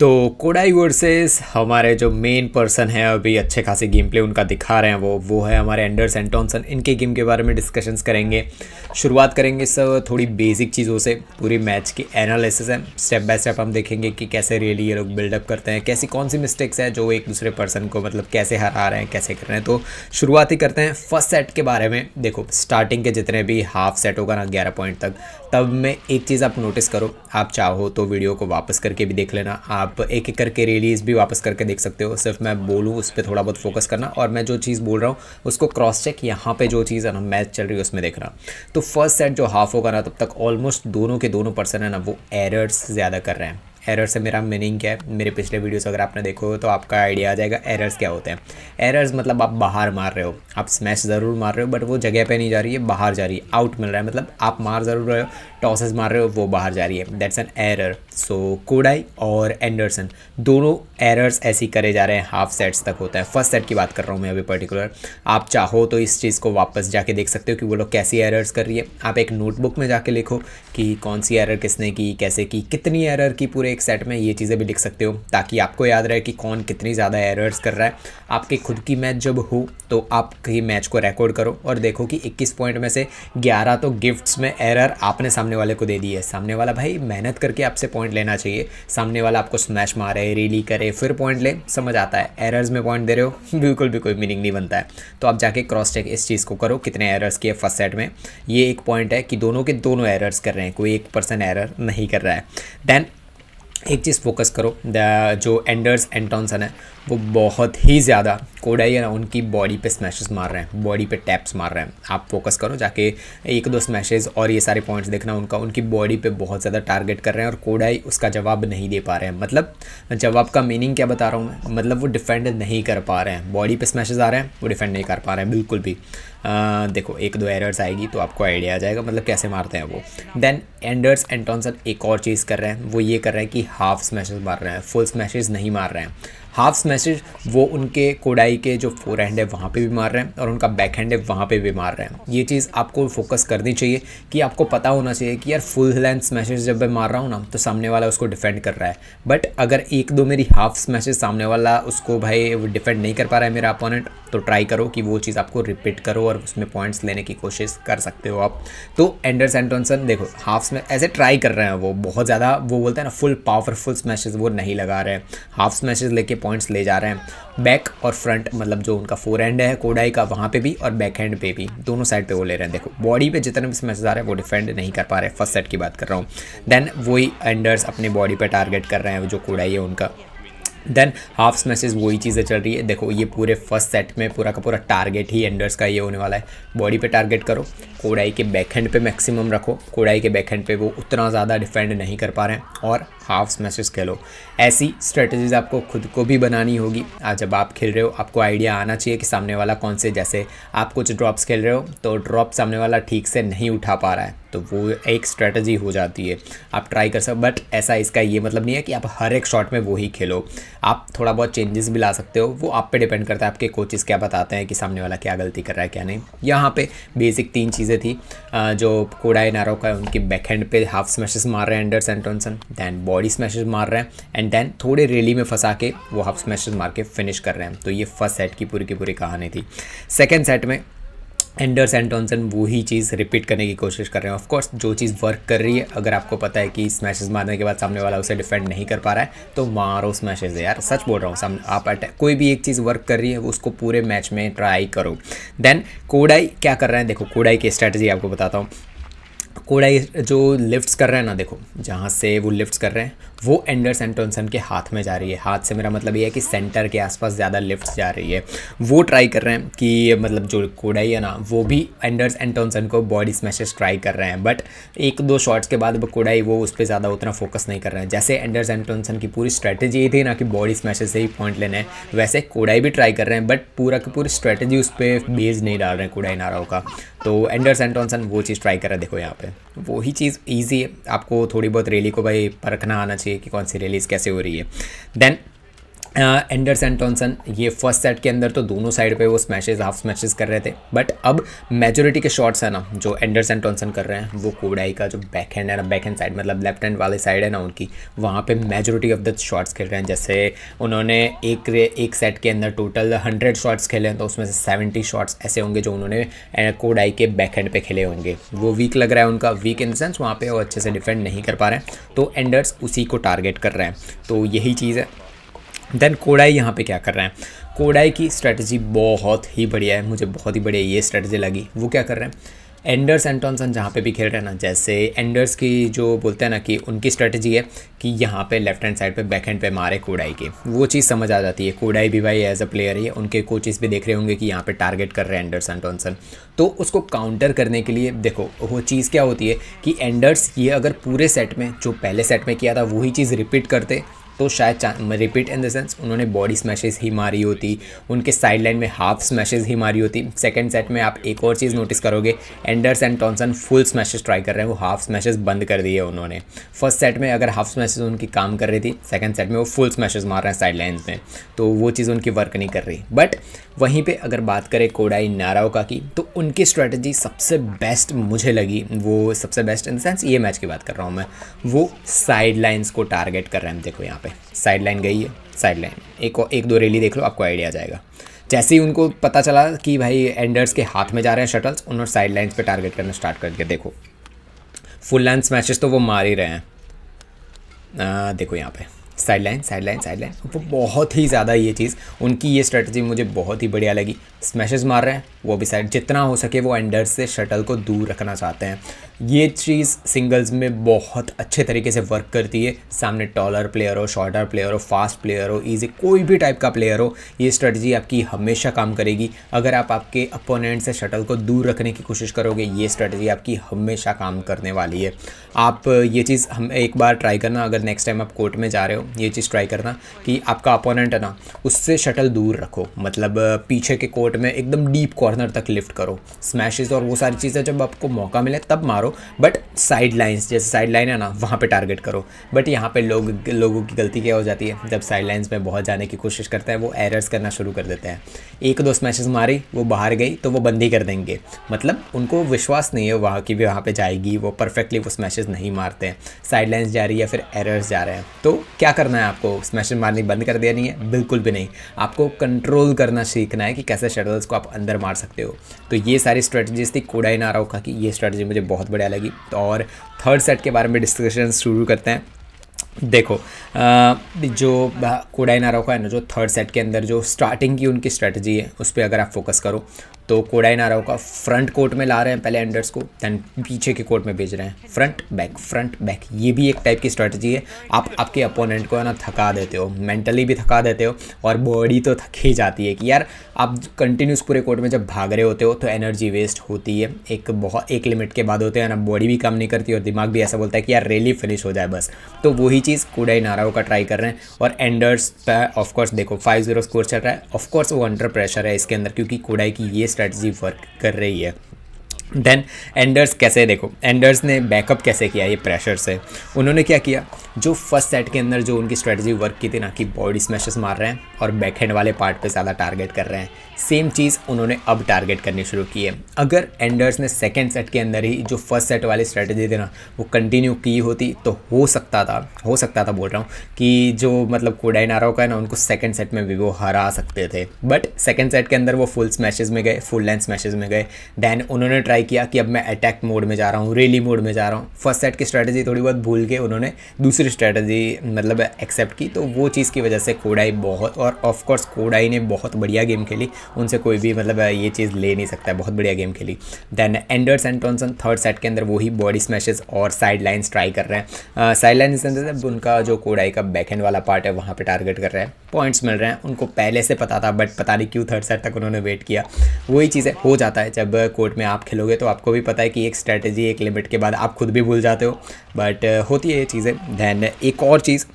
तो कोडाई वर्सेस हमारे जो मेन पर्सन है अभी अच्छे खासे गेम प्ले उनका दिखा रहे हैं वो वो है हमारे एंडर्स एंड टॉनसन इनके गेम के बारे में डिस्कशंस करेंगे शुरुआत करेंगे सर थोड़ी बेसिक चीज़ों से पूरी मैच की एनालिसिस है स्टेप बाय स्टेप हम देखेंगे कि कैसे रियली ये लोग बिल्डअप करते हैं कैसी कौन सी मिस्टेक्स है जो एक दूसरे पर्सन को मतलब कैसे हरा रहे हैं कैसे कर रहे हैं तो शुरुआत ही करते हैं फर्स्ट सेट के बारे में देखो स्टार्टिंग के जितने भी हाफ सेट होगा ना ग्यारह पॉइंट तक तब में एक चीज़ आप नोटिस करो आप चाहो तो वीडियो को वापस करके भी देख लेना आप आप एक एक करके रेलीज भी वापस करके देख सकते हो सिर्फ मैं बोलूँ उस पर थोड़ा बहुत फोकस करना और मैं जो चीज़ बोल रहा हूँ उसको क्रॉस चेक यहाँ पर जो चीज़ है ना मैच चल रही है उसमें देखना तो फर्स्ट सेट जो हाफ होगा ना तब तक ऑलमोस्ट दोनों के दोनों पर्सन है ना वो एरर्स ज़्यादा कर रहे हैं एरर से मेरा मीनिंग क्या है मेरे पिछले वीडियोस अगर आपने देखो तो आपका आइडिया आ जाएगा एरर्स क्या होते हैं एरर्स मतलब आप बाहर मार रहे हो आप स्मैश ज़रूर मार रहे हो बट वो जगह पर नहीं जा रही है बाहर जा रही है आउट मिल रहा है मतलब आप मार ज़रूर रहे हो टॉसेस मार रहे हो वो बाहर जा रही है that's an error so Kodai और एंडरसन दोनों एरर्स ऐसी करे जा रहे हैं हाफ सेट्स तक होता है फर्स्ट सेट की बात कर रहा हूँ मैं अभी पर्टिकुलर आप चाहो तो इस चीज़ को वापस जाके देख सकते हो कि वो लोग कैसी एरर्स कर रही है आप एक नोटबुक में जाके लिखो कि कौन सी एरर किसने की कैसे की कितनी एरर की पूरे एक सेट में ये चीज़ें भी लिख सकते हो ताकि आपको याद रहे कि कौन कितनी ज़्यादा एरर्स कर रहा है आपके खुद की मैच जब हो तो आप कहीं मैच को रिकॉर्ड करो और देखो कि 21 पॉइंट में से 11 तो गिफ्ट्स में एरर आपने सामने वाले को दे दी है सामने वाला भाई मेहनत करके आपसे पॉइंट लेना चाहिए सामने वाला आपको स्मैश मारे रेली करे फिर पॉइंट ले समझ आता है एरर्स में पॉइंट दे रहे हो बिल्कुल भी कोई मीनिंग नहीं बनता है तो आप जाके क्रॉस चेक इस चीज़ को करो कितने एरर्स किए फर्स्ट सेट में ये एक पॉइंट है कि दोनों के दोनों एरर्स कर रहे हैं कोई एक पर्सन एरर नहीं कर रहा है देन एक चीज़ फोकस करो जो एंडर्स टॉन्सन है वो बहुत ही ज़्यादा कोडाई है ना उनकी बॉडी पे स्मैशेस मार रहे हैं बॉडी पे टैप्स मार रहे हैं आप फोकस करो जाके एक दो स्मैशेस और ये सारे पॉइंट्स देखना उनका उनकी बॉडी पे बहुत ज़्यादा टारगेट कर रहे हैं और कोडाई उसका जवाब नहीं दे पा रहे हैं मतलब जवाब का मीनिंग क्या बता रहा हूँ मैं मतलब वो डिफेंड नहीं कर पा रहे हैं बॉडी पर स्मैशेज आ रहे हैं वो डिफेंड नहीं कर पा रहे हैं बिल्कुल भी आ, देखो एक दो एरर्स आएगी तो आपको आइडिया आ जाएगा मतलब कैसे मारते हैं वो देन एंडर्स एंटोनसन एक और चीज़ कर रहे हैं वो ये कर रहे हैं कि हाफ स्मैशेज मार रहे हैं फुल स्मैशेज नहीं मार रहे हैं हाफ स्मैशेज वो उनके कोडाई के जो फोर हैंड है वहाँ पे भी मार रहे हैं और उनका बैक हैंड है वहाँ पे भी मार रहे हैं ये चीज़ आपको फोकस करनी चाहिए कि आपको पता होना चाहिए कि यार फुल लेंथ स्मैशेज जब मैं मार रहा हूँ ना तो सामने वाला उसको डिफेंड कर रहा है बट अगर एक दो मेरी हाफ स्मैशेज सामने वाला उसको भाई वो डिफेंड नहीं कर पा रहा है मेरा अपोनेंट तो ट्राई करो कि वो चीज़ आपको रिपीट करो और उसमें पॉइंट्स लेने की कोशिश कर सकते हो आप तो एंडर्स एंटोनसन देखो हाफ स्मैश ऐसे ट्राई कर रहे हैं वो बहुत ज़्यादा वो बोलते हैं ना फुल पावरफुल स्मैशेज वो नहीं लगा रहे हैं हाफ स्मैशेज लेके पॉइंट्स ले जा रहे हैं बैक और फ्रंट मतलब जो उनका फोर हैंड है कोडाई का वहाँ पे भी और बैक हैंड पे भी दोनों साइड पे वो ले रहे हैं देखो बॉडी पे जितने भी स्मैचेस आ रहे हैं वो डिफेंड नहीं कर पा रहे फर्स्ट सेट की बात कर रहा हूँ देन वही एंडर्स अपने बॉडी पर टारगेट कर रहे हैं जो कोडाई है उनका देन हाफ स्मैसेज वही चीज़ें चल रही है देखो ये पूरे फर्स्ट सेट में पूरा का पूरा टारगेट ही एंडर्स का ये होने वाला है बॉडी पे टारगेट करो कोडाई के बैकहैंड पे मैक्सिमम रखो कोडाई के बैकहेंड पे वो उतना ज़्यादा डिफेंड नहीं कर पा रहे हैं और हाफ स्मैसेज खेलो ऐसी स्ट्रेटजीज आपको खुद को भी बनानी होगी आज जब आप खेल रहे हो आपको आइडिया आना चाहिए कि सामने वाला कौन से जैसे आप कुछ ड्रॉप्स खेल रहे हो तो ड्रॉप सामने वाला ठीक से नहीं उठा पा रहा है तो वो एक स्ट्रैटेजी हो जाती है आप ट्राई कर सकते बट ऐसा इसका ये मतलब नहीं है कि आप हर एक शॉट में वो ही खेलो आप थोड़ा बहुत चेंजेस भी ला सकते हो वो आप पे डिपेंड करता है आपके कोचेस क्या बताते हैं कि सामने वाला क्या गलती कर रहा है क्या नहीं यहाँ पे बेसिक तीन चीज़ें थी जो कोडा नारो का उनकी बैक हैंड पे हाफ स्मैशेस मार रहे हैं Anders Antonsen then body smashes मार रहे हैं एंड देन थोड़े रेली में फंसा के वो हाफ स्मैशेस मार के फिनिश कर रहे हैं तो ये फर्स्ट सेट की पूरी की पूरी कहानी थी सेकेंड सेट में एंडर्स एंड टॉनसन वही चीज़ रिपीट करने की कोशिश कर रहे हैं ऑफकोर्स जो चीज़ वर्क कर रही है अगर आपको पता है कि स्मैशेज मारने के बाद सामने वाला उसे डिफेंड नहीं कर पा रहा है तो मारो स्मैशेज यार सच बोल रहा हूँ सामने आप अटैक कोई भी एक चीज़ वर्क कर रही है उसको पूरे मैच में ट्राई करो देन कोडाई क्या कर रहे हैं देखो कोडाई की स्ट्रैटेजी आपको बताता हूँ कोड़ा जो लिफ्ट्स कर रहे हैं ना देखो जहाँ से वो लिफ्ट्स कर रहे हैं वो एंडर्स एंटोनसन के हाथ में जा रही है हाथ से मेरा मतलब ये है कि सेंटर के आसपास ज़्यादा लिफ्ट्स जा रही है वो ट्राई कर रहे हैं कि मतलब जो कोडाई है ना वो भी एंडर्स एंटोनसन को बॉडी स्मैशेस ट्राई कर रहे हैं बट एक दो शॉट्स के बाद कोडाई वो उस पर ज़्यादा उतना फोकस नहीं कर रहे हैं जैसे एंडर्स एंटोनसन की पूरी स्ट्रैटेजी ये थी ना कि बॉडी स्मैशेस से ही पॉइंट लेना है वैसे कोडाई भी ट्राई कर रहे हैं बट पूरा की पूरी स्ट्रैटेजी उस पर बेज नहीं डाल रहे हैं कोडाई नाराव का तो एंडर्स एंटोनसन वो चीज़ ट्राई कर रहा है देखो यहाँ पे वही चीज़ ईजी है आपको थोड़ी बहुत रैली को भाई परखना आना चाहिए कि कौन सी रैलीज कैसे हो रही है देन एंडर्स एंड टॉनसन ये फर्स्ट सेट के अंदर तो दोनों साइड पे वो स्मैशेस हाफ स्मैशेस कर रहे थे बट अब मेजोरिटी के शॉट्स है ना जो एंडर्स एंड टॉनसन कर रहे हैं वो कोडाई का जो बैक हैंड है ना बैक हैंड साइड मतलब लेफ्ट हैंड वाले साइड है ना उनकी वहाँ पे मेजोरिटी ऑफ द शॉट्स खेल रहे हैं जैसे उन्होंने एक एक सेट के अंदर टोटल हंड्रेड शॉट्स खेले हैं तो उसमें से सेवेंटी शॉट्स ऐसे होंगे जो उन्होंने कोडाई के बैक हैंड पर खेले होंगे वो वीक लग रहा है उनका वीक इन देंस वहाँ पर वो अच्छे से डिफेंड नहीं कर पा रहे हैं तो एंडर्स उसी को टारगेट कर रहे हैं तो यही चीज़ है देन कोडाई यहाँ पे क्या कर रहे हैं कोडाई की स्ट्रैटेजी बहुत ही बढ़िया है मुझे बहुत ही बढ़िया ये स्ट्रेटजी लगी वो क्या कर रहे हैं एंडर्स एंटोनसन जहाँ पे भी खेल रहे हैं ना जैसे एंडर्स की जो बोलते हैं ना कि उनकी स्ट्रैटेजी है कि यहाँ पे लेफ्ट हैंड साइड पे बैक हैंड पे मारे कोडाई की वो चीज़ समझ आ जाती है कोडाई भी भाई एज अ प्लेयर ही उनके कोचेज़ भी देख रहे होंगे कि यहाँ पे टारगेट कर रहे हैं एंडर्स एंटोनसन तो उसको काउंटर करने के लिए देखो वो चीज़ क्या होती है कि एंडर्स ये अगर पूरे सेट में जो पहले सेट में किया था वही चीज़ रिपीट करते तो शायद रिपीट इन द सेंस उन्होंने बॉडी स्मैशेज ही मारी होती उनके साइड लाइन में हाफ स्मैशेज ही मारी होती सेकेंड सेट में आप एक और चीज़ नोटिस करोगे Anders Antonsen full smashes try कर रहे हैं वो हाफ स्मैशेज बंद कर दिए उन्होंने फर्स्ट सेट में अगर हाफ स्मैशेज उनकी काम कर रही थी सेकेंड सेट में वो फुल स्मैशेज मार रहे हैं साइड लाइन में तो वो चीज़ उनकी वर्क नहीं कर रही बट वहीं पे अगर बात करें कोडाई नाराओका की तो उनकी स्ट्रैटेजी सबसे बेस्ट मुझे लगी वो सबसे बेस्ट इन देंस ये मैच की बात कर रहा हूँ मैं वो साइड लाइन्स को टारगेट कर रहे हैं देखो यहाँ पे साइड लाइन गई है साइड लाइन एक एक दो रैली देख लो आपको आइडिया आ जाएगा जैसे ही उनको पता चला कि भाई एंडर्स के हाथ में जा रहे हैं शटल्स उन्होंने साइड लाइन्स पर टारगेट करना स्टार्ट कर दिया देखो फुल लेंथ मैचेस तो वो मार ही रहे हैं आ, देखो यहाँ पे side line side line side line वो बहुत ही ज़्यादा ये चीज़ उनकी ये स्ट्रेटजी मुझे बहुत ही बढ़िया लगी स्मैशेज मार रहे हैं वो भी साइड जितना हो सके वो एंडर्स से शटल को दूर रखना चाहते हैं ये चीज़ सिंगल्स में बहुत अच्छे तरीके से वर्क करती है सामने टॉलर प्लेयर हो शॉर्टर प्लेयर हो फास्ट प्लेयर हो ईजी कोई भी टाइप का प्लेयर हो ये स्ट्रेटजी आपकी हमेशा काम करेगी अगर आप आपके अपोनेंट से शटल को दूर रखने की कोशिश करोगे ये स्ट्रेटजी आपकी हमेशा काम करने वाली है आप ये चीज़ हम एक बार ट्राई करना अगर नेक्स्ट टाइम आप कोर्ट में जा रहे हो ये चीज़ ट्राई करना कि आपका अपोनेंट है ना उससे शटल दूर रखो मतलब पीछे के कोर्ट में एकदम डीप कॉर्नर कॉर्नर तक लिफ्ट करो स्मैशेस और वो सारी चीज़ें जब आपको मौका मिले तब मारो बट साइड लाइन्स जैसे साइड लाइन है ना वहाँ पर टारगेट करो बट यहाँ पर लोग लोगों की गलती क्या हो जाती है जब साइड लाइन्स में बहुत जाने की कोशिश करते हैं वो एरर्स करना शुरू कर देते हैं एक दो स्मैश मारी वो बाहर गई तो वो बंदी कर देंगे मतलब उनको विश्वास नहीं है वहाँ की भी वहाँ पर जाएगी वो परफेक्टली वो स्मैशेस नहीं मारते हैं साइड लाइन्स जा रही है फिर एरर्स जा रहे हैं तो क्या करना है आपको स्मैशेस मारनी बंद कर देनी है बिल्कुल भी नहीं आपको कंट्रोल करना सीखना है कि कैसे शटल्स को आप अंदर मार सकते सकते हो तो ये सारी स्ट्रेटजीज थी कोडाई नाराओका की ये स्ट्रैटेजी मुझे बहुत बढ़िया लगी तो और थर्ड सेट के बारे में डिस्कशन शुरू करते हैं देखो जो कोडाई नारोका है ना जो थर्ड सेट के अंदर जो स्टार्टिंग की उनकी स्ट्रेटजी है उस पर अगर आप फोकस करो तो कोडाई नाराओ का फ्रंट कोर्ट में ला रहे हैं पहले एंडर्स को देन पीछे के कोर्ट में भेज रहे हैं फ्रंट बैक फ्रंट बैक ये भी एक टाइप की स्ट्रेटजी है आप आपके अपोनेंट को है ना थका देते हो मेंटली भी थका देते हो और बॉडी तो थकी जाती है कि यार आप कंटिन्यूस पूरे कोर्ट में जब भाग रहे होते हो तो एनर्जी वेस्ट होती है एक बहुत एक लिमिट के बाद होते हैं ना बॉडी भी काम नहीं करती और दिमाग भी ऐसा बोलता है कि यार रैली फिनिश हो जाए बस तो वही चीज़ कोडाई नाराओ का ट्राई कर रहे हैं और एंडर्स पर ऑफकोर्स देखो फाइव जीरो स्कोर चल रहा है ऑफकोर्स वो अंडर प्रेशर है इसके अंदर क्योंकि कोडाई की ये स्ट्रैटेजी वर्क कर रही है देन एंडर्स कैसे देखो एंडर्स ने बैकअप कैसे किया ये प्रेशर से उन्होंने क्या किया जो फर्स्ट सेट के अंदर जो उनकी स्ट्रेटजी वर्क की थी ना कि बॉडी स्मैशेस मार रहे हैं और बैक हैंड वाले पार्ट पे ज़्यादा टारगेट कर रहे हैं सेम चीज़ उन्होंने अब टारगेट करनी शुरू की है अगर एंडर्स ने सेकेंड सेट के अंदर ही जो फर्स्ट सेट वाली स्ट्रैटेजी थी ना वो कंटिन्यू की होती तो हो सकता था हो सकता था बोल रहा हूँ कि जो मतलब कोडाई नाराओ का है ना उनको सेकेंड सेट में भी वो हरा सकते थे बट सेकेंड सेट के अंदर वो फुल स्मैशेज में गए फुल लेंथ स्मैशेज में गए दैन उन्होंने ट्राई ट्राई किया कि अब मैं अटैक मोड में जा रहा हूँ रेली मोड में जा रहा हूँ फर्स्ट सेट की स्ट्रैटेजी थोड़ी बहुत भूल के उन्होंने दूसरी स्ट्रैटेजी मतलब एक्सेप्ट की तो वो चीज़ की वजह से कोडाई बहुत और ऑफकोर्स कोडाई ने बहुत बढ़िया गेम खेली उनसे कोई भी मतलब ये चीज़ ले नहीं सकता बहुत बढ़िया गेम खेली then Anders Antonsen third set के अंदर वही बॉडी स्मैशेस और साइड लाइन्स ट्राई कर रहे हैं साइड लाइन इस उनका जो कोडाई का बैक एंड वाला पार्ट है वहाँ पर टारगेट कर रहे हैं पॉइंट्स मिल रहे हैं उनको पहले से पता था बट पता नहीं क्यों थर्ड सेट तक उन्होंने वेट किया वही चीज़ें हो जाता है जब कोर्ट में आप खेलो खेलोगे तो आपको भी पता है कि एक स्ट्रैटेजी एक लिमिट के बाद आप खुद भी भूल जाते हो बट uh, होती है ये चीज़ें दैन एक और चीज़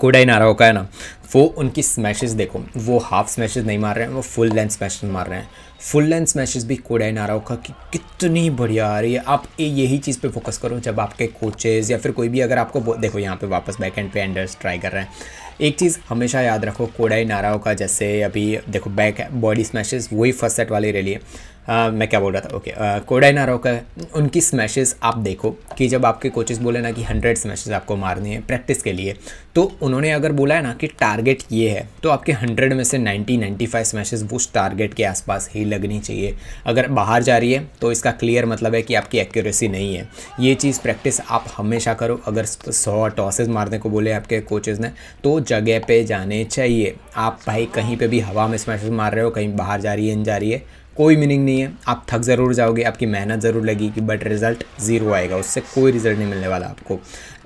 कोडाई नारा होका है ना वो उनकी स्मैशेस देखो वो हाफ स्मैशेस नहीं मार रहे हैं वो फुल लेंथ स्मैशेस मार रहे हैं फुल लेंथ स्मैशेस भी कोडाई नाराओका कि कितनी बढ़िया आ रही है आप यही चीज़ पे फोकस करो जब आपके कोचेज़ या फिर कोई भी अगर आपको देखो यहाँ पे वापस बैक एंड पे एंडर्स ट्राई कर रहे हैं एक चीज़ हमेशा याद रखो कोडाई का जैसे अभी देखो बैक बॉडी स्मैशेस वही फर्स्ट सेट वाली रैली है हाँ, मैं क्या बोल रहा था ओके कोडाइन आरोका उनकी स्मैशेस आप देखो कि जब आपके कोचेस बोले ना कि हंड्रेड स्मैशेस आपको मारनी है प्रैक्टिस के लिए तो उन्होंने अगर बोला है ना कि टारगेट ये है तो आपके हंड्रेड में से नाइन्टी नाइन्टी फाइव स्मैशेज़ उस टारगेट के आसपास ही लगनी चाहिए अगर बाहर जा रही है तो इसका क्लियर मतलब है कि आपकी एक्यूरेसी नहीं है ये चीज़ प्रैक्टिस आप हमेशा करो अगर सौ टॉसेज मारने को बोले आपके कोचेज़ ने तो जगह पर जाने चाहिए आप भाई कहीं पर भी हवा में स्मैशेज मार रहे हो कहीं बाहर जा रही है इन जा रही है कोई मीनिंग नहीं है आप थक ज़रूर जाओगे आपकी मेहनत ज़रूर लगेगी बट रिज़ल्ट ज़ीरो आएगा उससे कोई रिज़ल्ट नहीं मिलने वाला आपको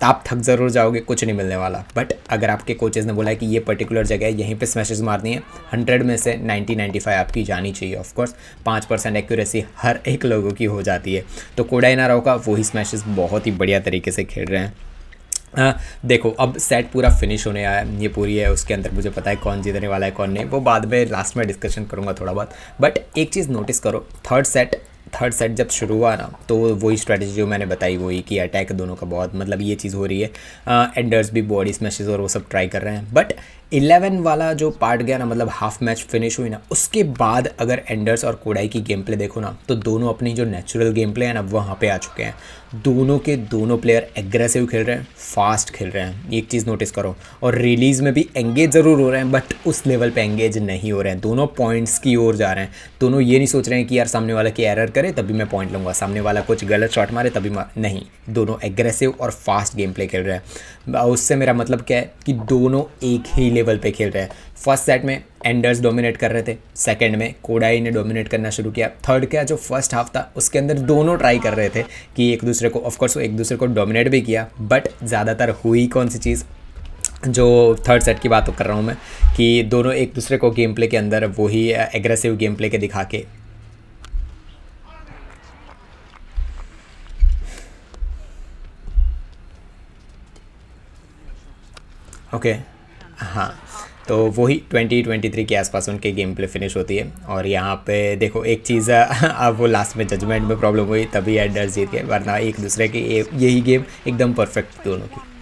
तो आप थक ज़रूर जाओगे कुछ नहीं मिलने वाला बट अगर आपके कोचेज़ ने बोला है कि ये पर्टिकुलर जगह है यहीं पे स्मैशेज मारनी है 100 में से 90 95 आपकी जानी चाहिए ऑफकोर्स पाँच परसेंट एक्यूरेसी हर एक लोगों की हो जाती है तो कोडाइना राव का वही स्मैशेज बहुत ही बढ़िया तरीके से खेल रहे हैं आ, हाँ, देखो अब सेट पूरा फिनिश होने आया ये पूरी है उसके अंदर मुझे पता है कौन जीतने वाला है कौन नहीं वो बाद में लास्ट में डिस्कशन करूँगा थोड़ा बहुत बट एक चीज़ नोटिस करो थर्ड सेट थर्ड सेट जब शुरू हुआ ना तो वही स्ट्रैटेजी जो मैंने बताई वही कि अटैक दोनों का बहुत मतलब ये चीज़ हो रही है एंडर्स भी बॉडी स्मैशेज और वो सब ट्राई कर रहे हैं बट इलेवन वाला जो पार्ट गया ना मतलब हाफ मैच फिनिश हुई ना उसके बाद अगर एंडर्स और कोडाई की गेम प्ले देखो ना तो दोनों अपनी जो नेचुरल गेम प्ले है ना वहाँ पे आ चुके हैं दोनों के दोनों प्लेयर एग्रेसिव खेल रहे हैं फास्ट खेल रहे हैं एक चीज़ नोटिस करो और रिलीज़ में भी एंगेज ज़रूर हो रहे हैं बट उस लेवल पर एंगेज नहीं हो रहे हैं दोनों पॉइंट्स की ओर जा रहे हैं दोनों ये नहीं सोच रहे हैं कि यार सामने वाला की एरर करे करे तभी मैं पॉइंट लूँगा सामने वाला कुछ गलत शॉट मारे तभी नहीं दोनों एग्रेसिव और फास्ट गेम प्ले खेल रहे हैं उससे मेरा मतलब क्या है कि दोनों एक ही लेवल पर खेल रहे हैं फर्स्ट सेट में एंडर्स डोमिनेट कर रहे थे सेकंड में कोडाई ने डोमिनेट करना शुरू किया थर्ड का जो फर्स्ट हाफ था उसके अंदर दोनों ट्राई कर रहे थे कि एक दूसरे को ऑफकोर्स एक दूसरे को डोमिनेट भी किया बट ज़्यादातर हुई कौन सी चीज़ जो थर्ड सेट की बात तो कर रहा हूँ मैं कि दोनों एक दूसरे को गेम प्ले के अंदर वही एग्रेसिव गेम प्ले के दिखा के ओके हाँ तो वही 2023 के आसपास उनके गेम प्ले फिनिश होती है और यहाँ पे देखो एक चीज़ अब वो लास्ट में जजमेंट में प्रॉब्लम हुई तभी एडर्स जीत गए वरना एक दूसरे की यही गेम एकदम परफेक्ट दोनों की